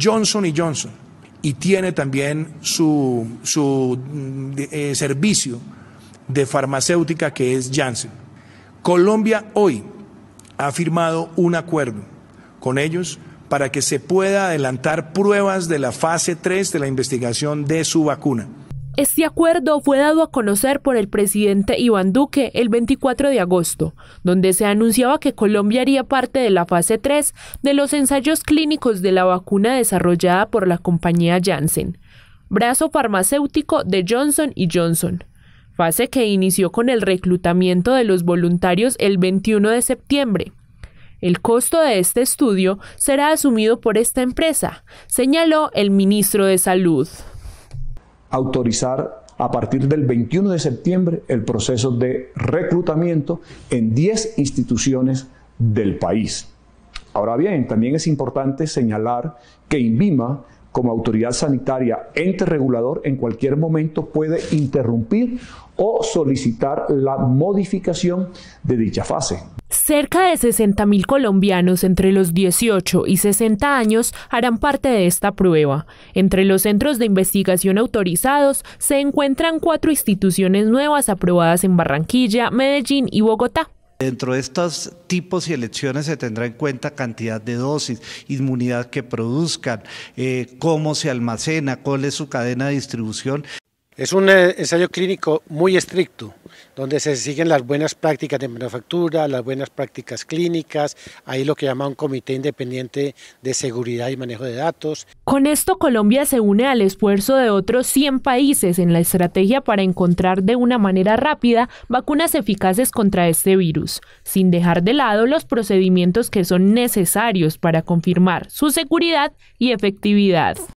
Johnson y Johnson y tiene también su, su mm, eh, servicio de farmacéutica que es Janssen. Colombia hoy ha firmado un acuerdo con ellos para que se pueda adelantar pruebas de la fase 3 de la investigación de su vacuna. Este acuerdo fue dado a conocer por el presidente Iván Duque el 24 de agosto, donde se anunciaba que Colombia haría parte de la fase 3 de los ensayos clínicos de la vacuna desarrollada por la compañía Janssen, brazo farmacéutico de Johnson Johnson fase que inició con el reclutamiento de los voluntarios el 21 de septiembre. El costo de este estudio será asumido por esta empresa, señaló el ministro de Salud autorizar a partir del 21 de septiembre el proceso de reclutamiento en 10 instituciones del país. Ahora bien, también es importante señalar que INVIMA como autoridad sanitaria, ente regulador, en cualquier momento puede interrumpir o solicitar la modificación de dicha fase. Cerca de 60.000 colombianos entre los 18 y 60 años harán parte de esta prueba. Entre los centros de investigación autorizados se encuentran cuatro instituciones nuevas aprobadas en Barranquilla, Medellín y Bogotá. Dentro de estos tipos y elecciones se tendrá en cuenta cantidad de dosis, inmunidad que produzcan, eh, cómo se almacena, cuál es su cadena de distribución. Es un eh, ensayo clínico muy estricto, donde se siguen las buenas prácticas de manufactura, las buenas prácticas clínicas, hay lo que llama un comité independiente de seguridad y manejo de datos. Con esto Colombia se une al esfuerzo de otros 100 países en la estrategia para encontrar de una manera rápida vacunas eficaces contra este virus, sin dejar de lado los procedimientos que son necesarios para confirmar su seguridad y efectividad.